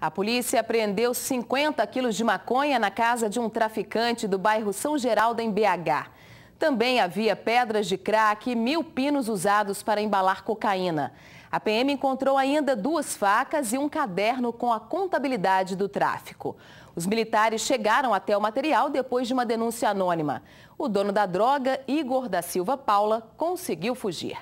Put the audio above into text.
A polícia apreendeu 50 quilos de maconha na casa de um traficante do bairro São Geraldo, em BH. Também havia pedras de crack e mil pinos usados para embalar cocaína. A PM encontrou ainda duas facas e um caderno com a contabilidade do tráfico. Os militares chegaram até o material depois de uma denúncia anônima. O dono da droga, Igor da Silva Paula, conseguiu fugir.